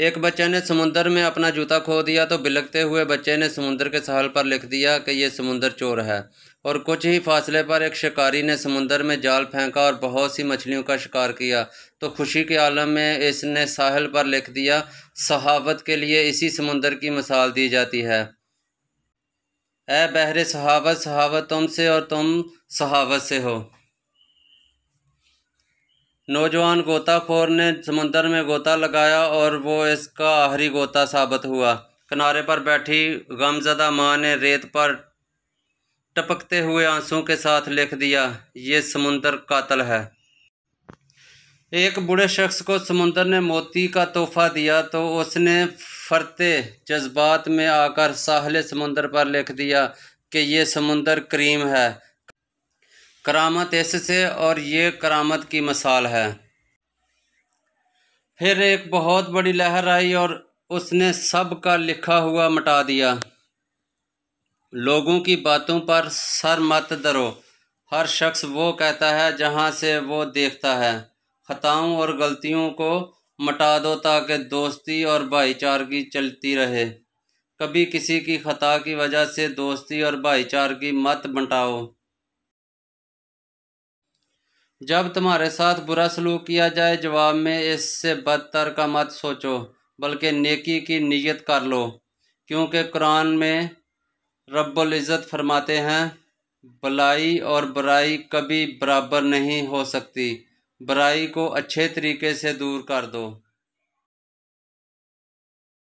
एक बच्चे ने समुंदर में अपना जूता खो दिया तो बिलकते हुए बच्चे ने समुंदर के सहल पर लिख दिया कि यह समुंदर चोर है और कुछ ही फासले पर एक शिकारी ने समुंदर में जाल फेंका और बहुत सी मछलियों का शिकार किया तो खुशी के आलम में इसने साहल पर लिख दिया सहावत के लिए इसी समुंदर की मिसाल दी जाती है ए बहरे सहावत सहावत तुम से और तुम सहावत से हो नौजवान गोताखोर ने समुंदर में गोता लगाया और वो इसका आखिरी गोता साबित हुआ किनारे पर बैठी गमजदा माँ ने रेत पर टपकते हुए आंसू के साथ लिख दिया ये समुंदर कातल है एक बूढ़े शख्स को समुंदर ने मोती का तोहफा दिया तो उसने फरते जज्बात में आकर साहले समुंदर पर लिख दिया कि ये समुंदर क्रीम है करामत इससे और ये करामत की मसाल है फिर एक बहुत बड़ी लहर आई और उसने सब का लिखा हुआ मिटा दिया लोगों की बातों पर सर मत धरो हर शख्स वो कहता है जहाँ से वो देखता है ख़ताओं और गलतियों को मिटा दो ताकि दोस्ती और भाईचारगी चलती रहे कभी किसी की ख़ता की वजह से दोस्ती और भाईचारगी मत बंटाओ जब तुम्हारे साथ बुरा सलूक किया जाए जवाब में इससे बदतर का मत सोचो बल्कि नेकी की नीयत कर लो क्योंकि कुरान में रब्ज़त फरमाते हैं भलाई और बुराई कभी बराबर नहीं हो सकती बुराई को अच्छे तरीके से दूर कर दो